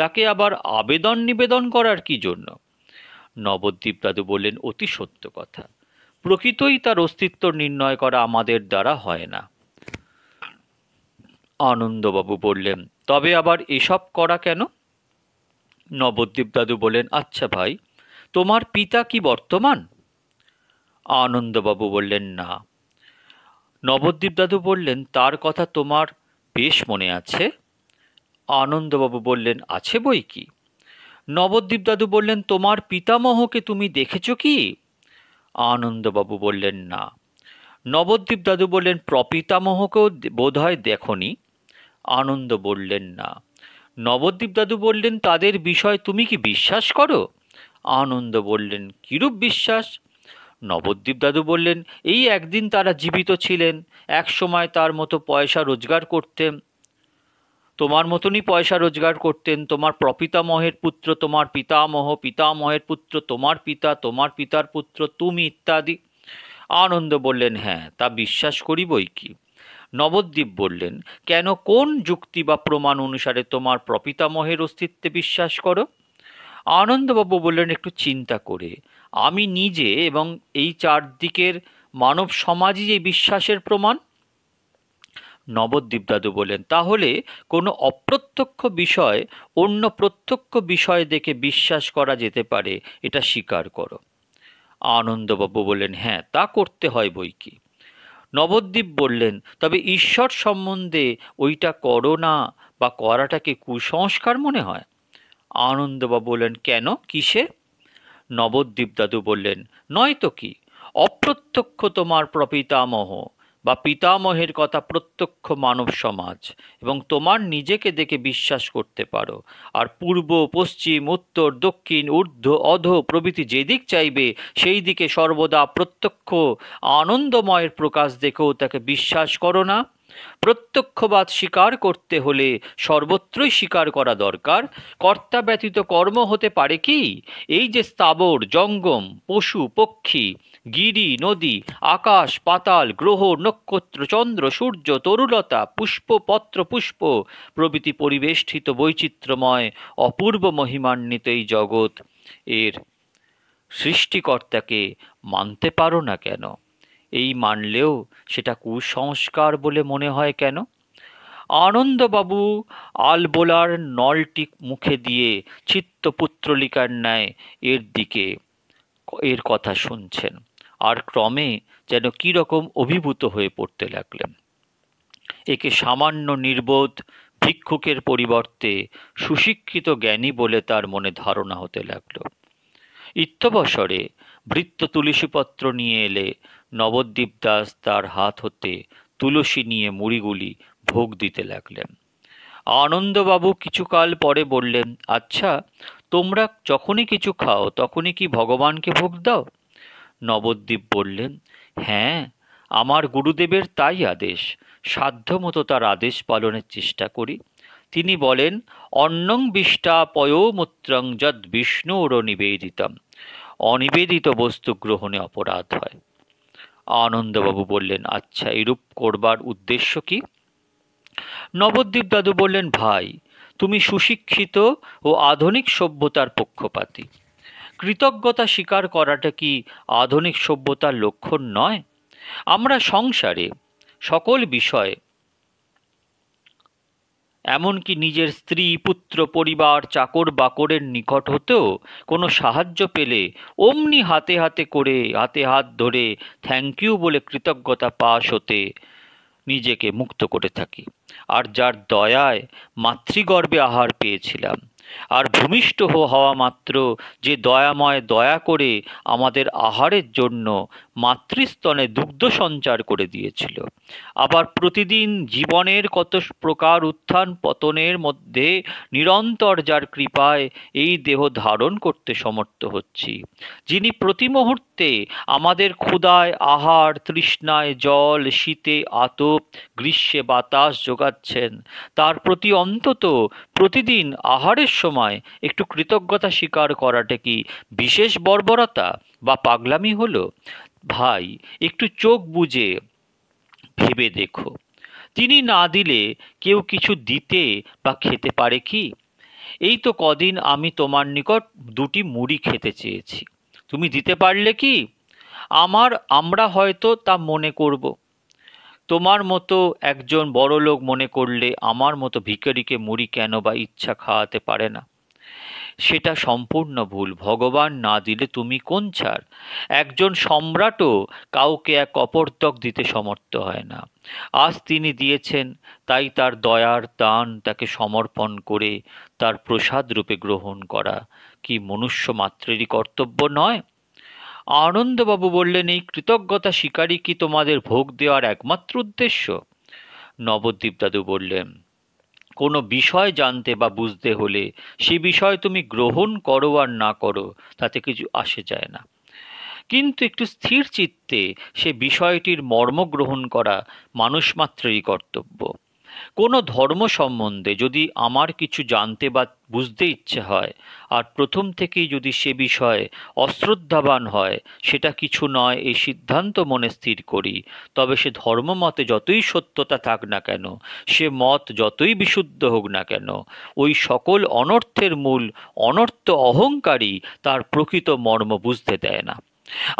তাকে আবার আবেদন নিবেদন করার কি জন্য নবদ্বীপ দাদু বললেন অতি সত্য কথা প্রকৃতই তার অস্তিত্ব নির্ণয় করা আমাদের দ্বারা হয় না আনন্দবাবু বললেন তবে আবার এসব করা কেন নবদ্বীপ দাদু বলেন আচ্ছা ভাই তোমার পিতা কি বর্তমান আনন্দবাবু বললেন না নবদ্বীপ দাদু বললেন তার কথা তোমার বেশ মনে আছে আনন্দবাবু বললেন আছে বই কি নবদ্বীপ দাদু বললেন তোমার পিতামহকে তুমি দেখেছ কি আনন্দবাবু বললেন না নবদ্বীপ দাদু বললেন প্রপিতামহকেও বোধহয় দেখনি আনন্দ বললেন না নবদ্বীপ দাদু বললেন তাদের বিষয় তুমি কি বিশ্বাস করো আনন্দ বললেন কিরূপ বিশ্বাস নবদ্বীপ দাদু বললেন এই একদিন তারা জীবিত ছিলেন এক সময় তার মতো পয়সা রোজগার করতেন তোমার মতনই পয়সা রোজগার করতেন তোমার প্রপিতামহের পুত্র তোমার পিতামহ পিতামহের পুত্র তোমার পিতা তোমার পিতার পুত্র তুমি ইত্যাদি আনন্দ বললেন হ্যাঁ তা বিশ্বাস করি বই কি নবদ্বীপ বললেন কেন কোন যুক্তি বা প্রমাণ অনুসারে তোমার প্রপিতামহের অস্তিত্বে বিশ্বাস করো আনন্দবাবু বললেন একটু চিন্তা করে আমি নিজে এবং এই চারদিকের মানব সমাজই এই বিশ্বাসের প্রমাণ নবদ্বীপ দাদু বলেন তাহলে কোনো অপ্রত্যক্ষ বিষয় অন্য প্রত্যক্ষ বিষয় দেখে বিশ্বাস করা যেতে পারে এটা স্বীকার করো আনন্দবাবু বললেন হ্যাঁ তা করতে হয় বই কি নবদ্বীপ বললেন তবে ঈশ্বর সম্বন্ধে ওইটা করো না বা করাটাকে কুসংস্কার মনে হয় আনন্দবাবু বললেন কেন কিসে নবদ্বীপ দাদু বললেন নয়তো কি অপ্রত্যক্ষ তোমার প্রপিতামহ বা পিতামহের কথা প্রত্যক্ষ মানব সমাজ এবং তোমার নিজেকে দেখে বিশ্বাস করতে পারো আর পূর্ব পশ্চিম উত্তর দক্ষিণ ঊর্ধ্ব অধ প্রভৃতি যেদিক চাইবে সেই দিকে সর্বদা প্রত্যক্ষ আনন্দময়ের প্রকাশ দেখেও তাকে বিশ্বাস করো না প্রত্যক্ষবাদ স্বীকার করতে হলে সর্বত্রই স্বীকার করা দরকার কর্তা ব্যতীত কর্ম হতে পারে কি এই যে স্থাবর জঙ্গম পশু পক্ষী গিরি নদী আকাশ পাতাল গ্রহ নক্ষত্র চন্দ্র সূর্য তরুলতা পুষ্প পত্র পুষ্প প্রভৃতি পরিবেষ্টিত বৈচিত্র্যময় অপূর্ব মহিমান্বিত এই জগৎ এর সৃষ্টিকর্তাকে মানতে পারো না কেন এই মানলেও সেটা কুসংস্কার বলে মনে হয় কেন আনন্দবাবু আলবোলার নলটি মুখে দিয়ে চিত্তপুত্রলিকার ন্যায় এর দিকে এর কথা শুনছেন আর ক্রমে যেন কীরকম অভিভূত হয়ে পড়তে লাগলেন একে সামান্য নির্বোধ ভিক্ষুকের পরিবর্তে সুশিক্ষিত জ্ঞানী বলে তার মনে ধারণা হতে লাগল ইত্যবসরে বৃত্ত তুলসীপত্র নিয়ে এলে নবদ্বীপ দাস তার হাত হতে তুলসী নিয়ে মুড়িগুলি ভোগ দিতে লাগলেন আনন্দবাবু কিছুকাল পরে বললেন আচ্ছা তোমরা যখনই কিছু খাও তখনই কি ভগবানকে ভোগ দাও নবদ্বীপ বললেন হ্যাঁ আমার গুরুদেবের তাই আদেশ সাধ্যমতো তার আদেশ পালনের চেষ্টা করি তিনি বলেন অন্নং বিষ্টা পয়োমূত্রং যদ বিষ্ণুর নিবেদিতম অনিবেদিত বস্তু গ্রহণে অপরাধ হয় আনন্দবাবু বললেন আচ্ছা এরূপ করবার উদ্দেশ্য কি নবদ্বীপ দাদু বললেন ভাই তুমি সুশিক্ষিত ও আধুনিক সভ্যতার পক্ষপাতি কৃতজ্ঞতা স্বীকার করাটা কি আধুনিক সভ্যতার লক্ষণ নয় আমরা সংসারে সকল বিষয়ে এমনকি নিজের স্ত্রী পুত্র পরিবার চাকর বাকরের নিকট হতেও কোনো সাহায্য পেলে অমনি হাতে হাতে করে হাতে হাত ধরে থ্যাংক ইউ বলে কৃতজ্ঞতা পাশ হতে নিজেকে মুক্ত করে থাকি আর যার দয়ায় মাতৃগর্ভে আহার পেয়েছিলাম আর ভূমিষ্ঠ হওয়া মাত্র যে দয়াময় দয়া করে আমাদের আহারের জন্য মাতৃস্তনে দুগ্ধ সঞ্চার করে দিয়েছিল আবার প্রতিদিন জীবনের কত প্রকার উত্থান পতনের মধ্যে নিরন্তর যার কৃপায় এই দেহ ধারণ করতে সমর্থ হচ্ছি যিনি প্রতি মুহূর্তে আমাদের ক্ষুদায় আহার তৃষ্ণায় জল শীতে আতপ গ্রীষ্মে বাতাস যোগাচ্ছেন তার প্রতি অন্তত প্রতিদিন আহারের সময় একটু কৃতজ্ঞতা স্বীকার করাটা কি বিশেষ বর্বরতা বা পাগলামি হলো ভাই একটু চোখ বুঝে ভেবে দেখো তিনি না দিলে কেউ কিছু দিতে বা খেতে পারে কি এই তো কদিন আমি তোমার নিকট দুটি মুড়ি খেতে চেয়েছি তুমি দিতে পারলে কি আমার আমরা হয়তো তা মনে করবো তোমার মতো একজন বড় লোক মনে করলে আমার মতো ভিকারিকে মুড়ি কেন বা ইচ্ছা খাওয়াতে পারে না সেটা সম্পূর্ণ ভুল ভগবান না দিলে তুমি কোন ছাড় একজন সম্রাটও কাউকে এক অপর্তক দিতে সমর্থ হয় না আজ তিনি দিয়েছেন তাই তার দয়ার দান তাকে সমর্পণ করে তার প্রসাদ রূপে গ্রহণ করা কি মনুষ্য মাত্রেরই কর্তব্য নয় আনন্দবাবু বললেন এই কৃতজ্ঞতা শিকারী কি তোমাদের ভোগ দেওয়ার একমাত্র উদ্দেশ্য নবদ্বীপ দাদু বললেন কোনো বিষয় জানতে বা বুঝতে হলে সে বিষয় তুমি গ্রহণ করো আর না করো তাতে কিছু আসে যায় না কিন্তু একটু স্থির চিত্তে সে বিষয়টির মর্ম গ্রহণ করা মানুষমাত্রেরই কর্তব্য কোনো ধর্ম সম্বন্ধে যদি আমার কিছু জানতে বা বুঝতে ইচ্ছে হয় আর প্রথম থেকেই যদি সে বিষয়ে অশ্রদ্ধাবান হয় সেটা কিছু নয় এই সিদ্ধান্ত মনে স্থির করি তবে সে ধর্মমতে যতই সত্যতা থাক না কেন সে মত যতই বিশুদ্ধ হোক না কেন ওই সকল অনর্থের মূল অনর্থ অহংকারী তার প্রকৃত মর্ম বুঝতে দেয় না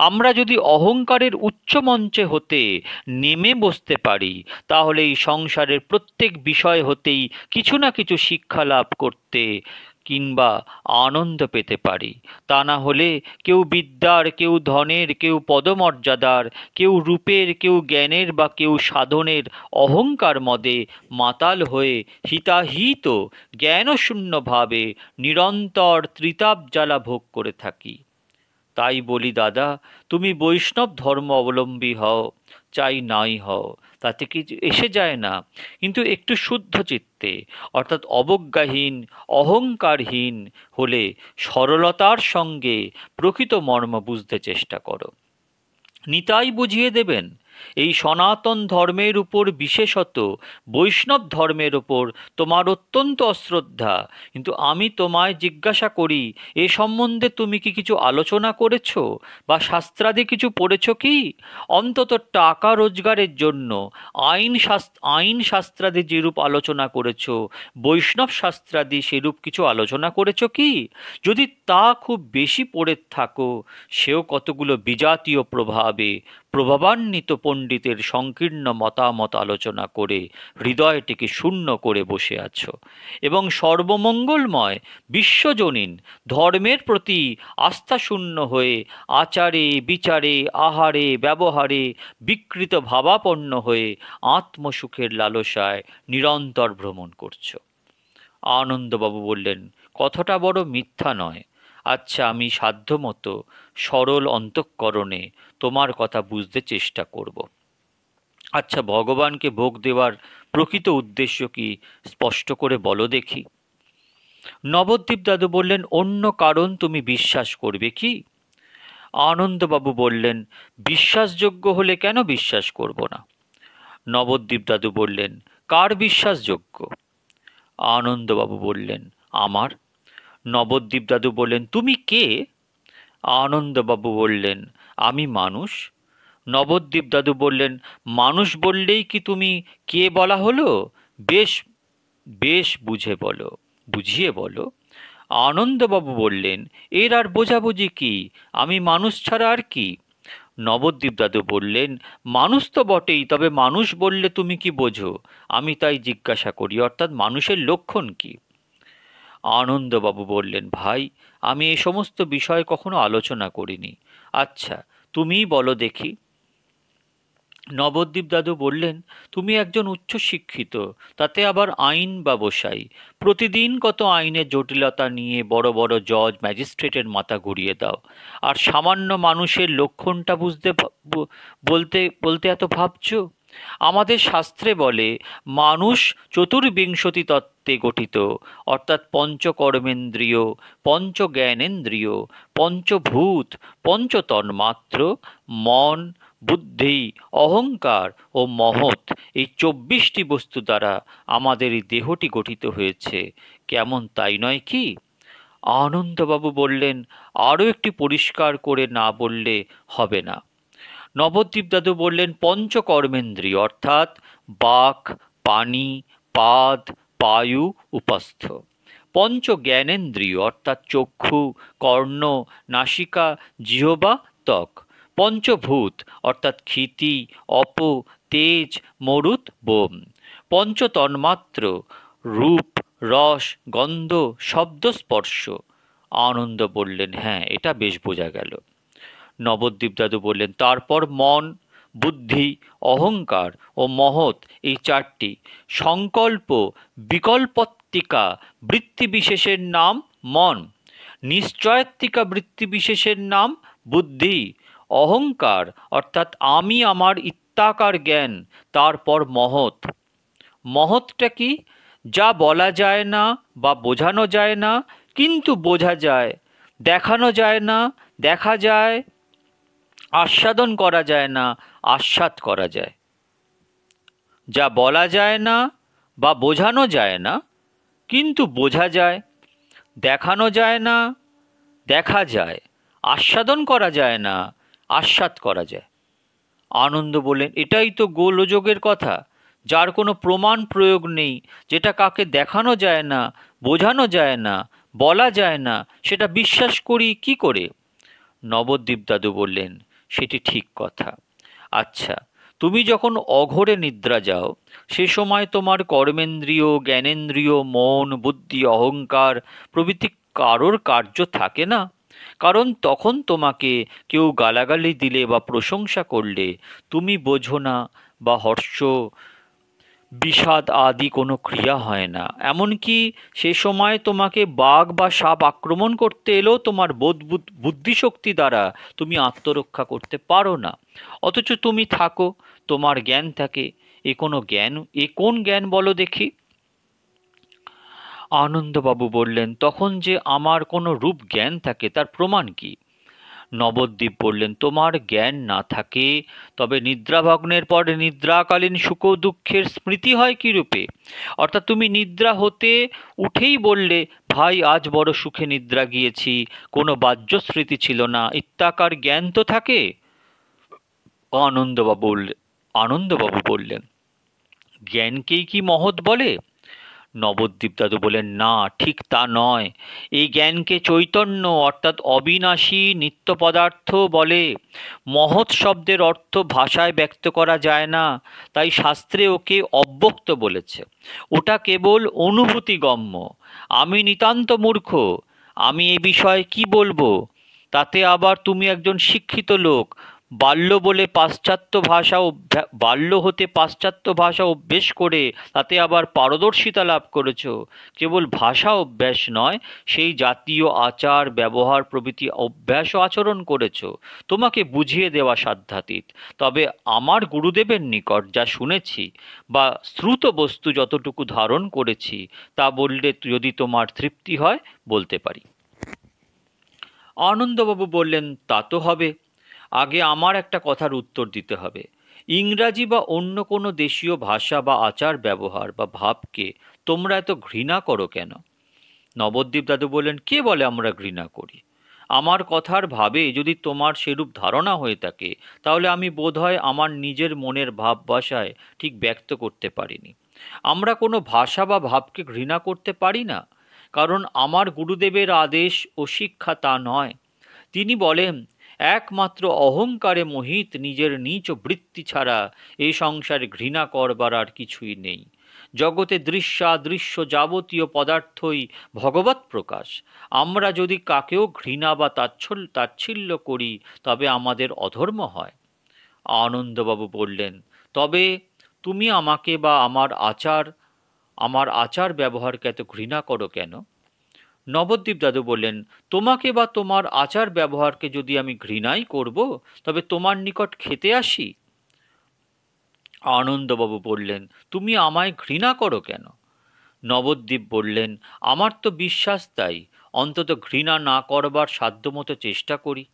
আমরা যদি অহংকারের উচ্চ মঞ্চে হতে নেমে বসতে পারি তাহলে এই সংসারের প্রত্যেক বিষয় হতেই কিছু না কিছু শিক্ষা লাভ করতে কিংবা আনন্দ পেতে পারি তা না হলে কেউ বিদ্যার কেউ ধনের কেউ পদমর্যাদার কেউ রূপের কেউ জ্ঞানের বা কেউ সাধনের অহংকার মদে মাতাল হয়ে হিতাহিত জ্ঞানশূন্যভাবে নিরন্তর ত্রিতাপ জ্বালা ভোগ করে থাকি তাই বলি দাদা তুমি বৈষ্ণব ধর্ম অবলম্বী হও চাই নাই হও তাতে কি এসে যায় না কিন্তু একটু শুদ্ধ চিত্তে অর্থাৎ অবজ্ঞাহীন অহংকারহীন হলে সরলতার সঙ্গে প্রকৃত মর্ম বুঝতে চেষ্টা করো নিতাই বুঝিয়ে দেবেন এই সনাতন ধর্মের উপর বিশেষত বৈষ্ণব ধর্মের উপর তোমার অত্যন্ত অশ্রদ্ধা কিন্তু আমি তোমায় জিজ্ঞাসা করি এ সম্বন্ধে তুমি কি কিছু আলোচনা করেছ বা শাস্ত্রাদি কিছু পড়েছ কি অন্তত টাকা রোজগারের জন্য আইন আইন শাস্ত্রাদি যেরূপ আলোচনা করেছ বৈষ্ণব শাস্ত্রাদি সেরূপ কিছু আলোচনা করেছ কি যদি তা খুব বেশি পড়ে থাকো সেও কতগুলো বিজাতীয় প্রভাবে প্রভাবান্বিত পণ্ডিতের সংকীর্ণ মতামত আলোচনা করে হৃদয়টিকে শূন্য করে বসে আছো এবং সর্বমঙ্গলময় বিশ্বজনীন ধর্মের প্রতি আস্থাশূন্য হয়ে আচারে বিচারে আহারে ব্যবহারে বিকৃত ভাবাপন্ন হয়ে আত্মসুখের লালসায় নিরন্তর ভ্রমণ করছো আনন্দবাবু বললেন কথাটা বড় মিথ্যা নয় আচ্ছা আমি সাধ্যমতো সরল অন্তঃকরণে তোমার কথা বুঝতে চেষ্টা করব আচ্ছা ভগবানকে ভোগ দেওয়ার প্রকৃত উদ্দেশ্য কি স্পষ্ট করে বলো দেখি নবদ্বীপ দাদু বললেন অন্য কারণ তুমি বিশ্বাস করবে কি আনন্দবাবু বললেন বিশ্বাসযোগ্য হলে কেন বিশ্বাস করব না নবদ্বীপ দাদু বললেন কার বিশ্বাসযোগ্য আনন্দবাবু বললেন আমার নবদ্বীপ দাদু বললেন তুমি কে আনন্দবাবু বললেন আমি মানুষ নবদ্বীপ দাদু বললেন মানুষ বললেই কি তুমি কে বলা হলো বেশ বেশ বুঝে বলো বুঝিয়ে বলো আনন্দবাবু বললেন এর আর বোঝাবুঝি কি আমি মানুষ ছাড়া আর কি নবদ্বীপ দাদু বললেন মানুষ তো বটেই তবে মানুষ বললে তুমি কি বোঝো আমি তাই জিজ্ঞাসা করি অর্থাৎ মানুষের লক্ষণ কী আনন্দবাবু বললেন ভাই আমি এ সমস্ত বিষয় কখনো আলোচনা করিনি আচ্ছা তুমিই বলো দেখি নবদ্বীপ দাদু বললেন তুমি একজন উচ্চশিক্ষিত তাতে আবার আইন ব্যবসায়ী প্রতিদিন কত আইনের জটিলতা নিয়ে বড় বড় জজ ম্যাজিস্ট্রেটের মাথা ঘুরিয়ে দাও আর সামান্য মানুষের লক্ষণটা বুঝতে বলতে বলতে এত ভাবছো আমাদের শাস্ত্রে বলে মানুষ চতুর্িংশতি তত্ত্বে গঠিত অর্থাৎ পঞ্চকর্মেন্দ্রীয় পঞ্চজ্ঞানেন্দ্রীয় পঞ্চভূত পঞ্চতন্মাত্র মন বুদ্ধি অহংকার ও মহৎ এই চব্বিশটি বস্তু দ্বারা আমাদের এই দেহটি গঠিত হয়েছে কেমন তাই নয় কি আনন্দবাবু বললেন আরও একটি পরিষ্কার করে না বললে হবে না নবদ্বীপ দাদু বললেন পঞ্চকর্মেন্দ্রী অর্থাৎ বাক পানি পাদ পায়ু উপাস্থ পঞ্চ জ্ঞানেন্দ্রিয় অর্থাৎ চক্ষু কর্ণ নাসিকা জিহবা ত্বক পঞ্চভূত অর্থাৎ ক্ষিতি অপ তেজ মরুত বোম পঞ্চতন্মাত্র রূপ রস গন্ধ শব্দ স্পর্শ আনন্দ বললেন হ্যাঁ এটা বেশ বোঝা গেল নবদ্বীপ দাদু বললেন তারপর মন বুদ্ধি অহংকার ও মহৎ এই চারটি সংকল্প বিকল্পত্তিকা বৃত্তিবিশেষের নাম মন নিশ্চয়ত্তিকা বৃত্তিবিশেষের নাম বুদ্ধি অহংকার অর্থাৎ আমি আমার ইত্তাকার জ্ঞান তারপর মহৎ মহৎটা কি যা বলা যায় না বা বোঝানো যায় না কিন্তু বোঝা যায় দেখানো যায় না দেখা যায় আস্বাদন করা যায় না আস্বাদ করা যায় যা বলা যায় না বা বোঝানো যায় না কিন্তু বোঝা যায় দেখানো যায় না দেখা যায় আস্বাদন করা যায় না আস্বাদ করা যায় আনন্দ বলেন এটাই তো গোলযোগের কথা যার কোনো প্রমাণ প্রয়োগ নেই যেটা কাকে দেখানো যায় না বোঝানো যায় না বলা যায় না সেটা বিশ্বাস করি কি করে নবদ্বীপ দাদু বললেন সেটি ঠিক কথা আচ্ছা তুমি যখন অঘোরে নিদ্রা যাও সে সময় তোমার কর্মেন্দ্রীয় জ্ঞানেন্দ্রীয় মন বুদ্ধি অহংকার প্রভৃতি কারোর কার্য থাকে না কারণ তখন তোমাকে কেউ গালাগালি দিলে বা প্রশংসা করলে তুমি বোঝো না বা হর্ষ বিষাদ আদি কোনো ক্রিয়া হয় না এমনকি সে সময় তোমাকে বাঘ বা সাপ আক্রমণ করতে এলেও তোমার বোধ বুদ্ধিশক্তি দ্বারা তুমি আত্মরক্ষা করতে পারো না অথচ তুমি থাকো তোমার জ্ঞান থাকে এ কোনো জ্ঞান এ কোন জ্ঞান বলো দেখি আনন্দবাবু বললেন তখন যে আমার কোনো রূপ জ্ঞান থাকে তার প্রমাণ কী নবদ্বীপ বললেন তোমার জ্ঞান না থাকে তবে নিদ্রাভগ্নের পরে নিদ্রাকালীন সুখ দুঃখের স্মৃতি হয় কীরূপে অর্থাৎ তুমি নিদ্রা হতে উঠেই বললে ভাই আজ বড় সুখে নিদ্রা গিয়েছি কোনো বাহ্য স্মৃতি ছিল না ইত্যাকার জ্ঞান তো থাকে আনন্দবাবু বললেন আনন্দবাবু বললেন জ্ঞানকেই কি মহৎ বলে নবদ্বীপ দাদু বলেন না ঠিক তা নয় এই জ্ঞানকে চৈতন্য অর্থাৎ অবিনাশী নিত্য পদার্থ বলে মহৎ শব্দের অর্থ ভাষায় ব্যক্ত করা যায় না তাই শাস্ত্রে ওকে অব্যক্ত বলেছে ওটা কেবল অনুভূতিগম্য আমি নিতান্ত মূর্খ আমি এ বিষয়ে কি বলবো তাতে আবার তুমি একজন শিক্ষিত লোক বাল্য বলে পাশ্চাত্য ভাষা বাল্য হতে পাশ্চাত্য ভাষা অভ্যেস করে তাতে আবার পারদর্শিতা লাভ করেছ কেবল ভাষা অভ্যাস নয় সেই জাতীয় আচার ব্যবহার প্রভৃতি অভ্যাস আচরণ করেছ তোমাকে বুঝিয়ে দেওয়া সাধ্যাতীত তবে আমার গুরুদেবের নিকট যা শুনেছি বা শ্রুত বস্তু যতটুকু ধারণ করেছি তা বললে যদি তোমার তৃপ্তি হয় বলতে পারি আনন্দবাবু বললেন তা তো হবে আগে আমার একটা কথার উত্তর দিতে হবে ইংরাজি বা অন্য কোনো দেশীয় ভাষা বা আচার ব্যবহার বা ভাবকে তোমরা এত ঘৃণা করো কেন নবদ্বীপ দাদু বললেন কে বলে আমরা ঘৃণা করি আমার কথার ভাবে যদি তোমার সেরূপ ধারণা হয়ে থাকে তাহলে আমি বোধহয় আমার নিজের মনের ভাব ভাষায় ঠিক ব্যক্ত করতে পারিনি আমরা কোনো ভাষা বা ভাবকে ঘৃণা করতে পারি না কারণ আমার গুরুদেবের আদেশ ও শিক্ষা তা নয় তিনি বলেন একমাত্র অহংকারে মোহিত নিজের নিচ বৃত্তি ছাড়া এই সংসারে ঘৃণা করবার আর কিছুই নেই জগতে দৃশ্যাদৃশ্য যাবতীয় পদার্থই ভগবত প্রকাশ আমরা যদি কাকেও ঘৃণা বা তাচ্ছল তাচ্ছিল্য করি তবে আমাদের অধর্ম হয় আনন্দবাবু বললেন তবে তুমি আমাকে বা আমার আচার আমার আচার ব্যবহারকে এত ঘৃণা করো কেন নবদ্বীপ দাদু বললেন তোমাকে বা তোমার আচার ব্যবহারকে যদি আমি ঘৃণাই করব তবে তোমার নিকট খেতে আসি আনন্দবাবু বললেন তুমি আমায় ঘৃণা করো কেন নবদ্বীপ বললেন আমার তো বিশ্বাস তাই অন্তত ঘৃণা না করবার সাধ্যমতো চেষ্টা করি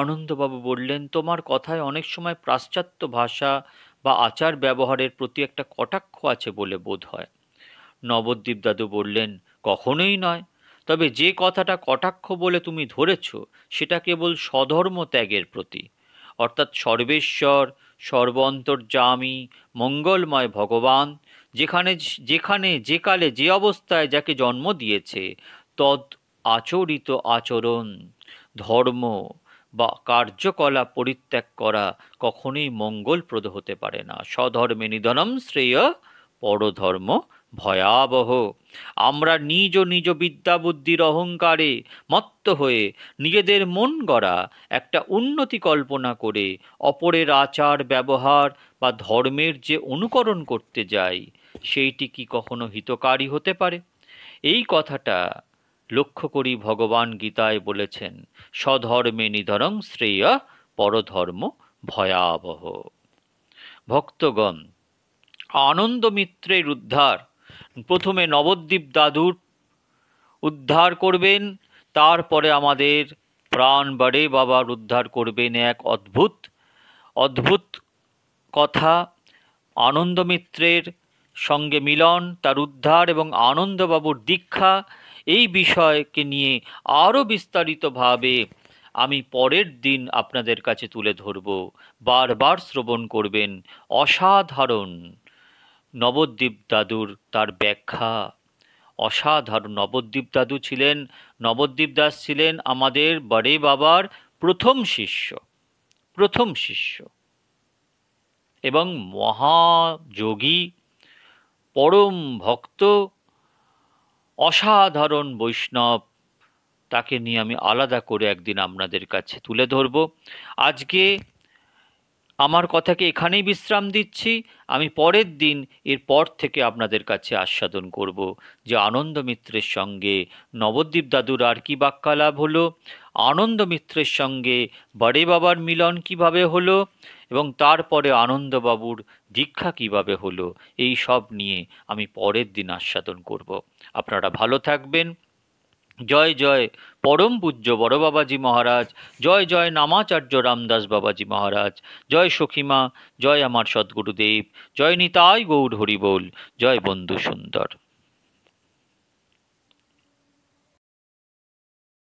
আনন্দবাবু বললেন তোমার কথায় অনেক সময় পাশ্চাত্য ভাষা বা আচার ব্যবহারের প্রতি একটা কটাক্ষ আছে বলে বোধ হয় নবদ্বীপ দাদু বললেন কখনোই নয় তবে যে কথাটা কটাক্ষ বলে তুমি ধরেছ সেটা কেবল স্বধর্ম ত্যাগের প্রতি অর্থাৎ সর্বেশ্বর সর্বন্তর্যামী মঙ্গলময় ভগবান যেখানে যেখানে যে কালে যে অবস্থায় যাকে জন্ম দিয়েছে তদ আচরিত আচরণ ধর্ম বা কার্যকলাপ পরিত্যাগ করা কখনোই মঙ্গলপ্রদ হতে পারে না স্বধর্মে নিধনম শ্রেয় পরধর্ম ভয়াবহ আমরা নিজ নিজ বিদ্যা বুদ্ধির অহংকারে মত্ত হয়ে নিজেদের মন গড়া একটা উন্নতি কল্পনা করে অপরের আচার ব্যবহার বা ধর্মের যে অনুকরণ করতে যাই সেইটি কি কখনো হিতকারী হতে পারে এই কথাটা লক্ষ্য করি ভগবান গীতায় বলেছেন স্বধর্মে নিধরং শ্রেয় পরধর্ম ভয়াবহ ভক্তগণ আনন্দ মিত্রের উদ্ধার প্রথমে নবদ্বীপ দাদুর উদ্ধার করবেন তারপরে আমাদের প্রাণ বাড়ে বাবার উদ্ধার করবেন এক অদ্ভুত অদ্ভুত কথা আনন্দমিত্রের সঙ্গে মিলন তার উদ্ধার এবং আনন্দবাবুর দীক্ষা এই বিষয়কে নিয়ে আরও বিস্তারিতভাবে আমি পরের দিন আপনাদের কাছে তুলে ধরব বারবার শ্রবণ করবেন অসাধারণ নবদ্বীপ দাদুর তার ব্যাখ্যা অসাধারণ নবদ্বীপ দাদু ছিলেন নবদ্বীপ দাস ছিলেন আমাদের বড়ে বাবার প্রথম শিষ্য প্রথম শিষ্য এবং মহাযোগী পরম ভক্ত অসাধারণ বৈষ্ণব তাকে নিয়ে আমি আলাদা করে একদিন আপনাদের কাছে তুলে ধরব আজকে আমার কথাকে এখানেই বিশ্রাম দিচ্ছি আমি পরের দিন এর পর থেকে আপনাদের কাছে আস্বাদন করব যে আনন্দ মিত্রের সঙ্গে নবদ্বীপ দাদুর আর কী বাক্যালাভ হলো আনন্দ মিত্রের সঙ্গে বড়ে বাবার মিলন কিভাবে হলো এবং তারপরে আনন্দবাবুর দীক্ষা কিভাবে হলো এই সব নিয়ে আমি পরের দিন আস্বাদন করব আপনারা ভালো থাকবেন জয় জয় পরম পূজ্য বড় বাবাজি মহারাজ জয় জয় নামাচার্য রামদাস বাবাজি মহারাজ জয় সখীমা জয় আমার সদ্গুরুদেব জয় নিতাই গৌর হরিবোল জয় বন্ধু সুন্দর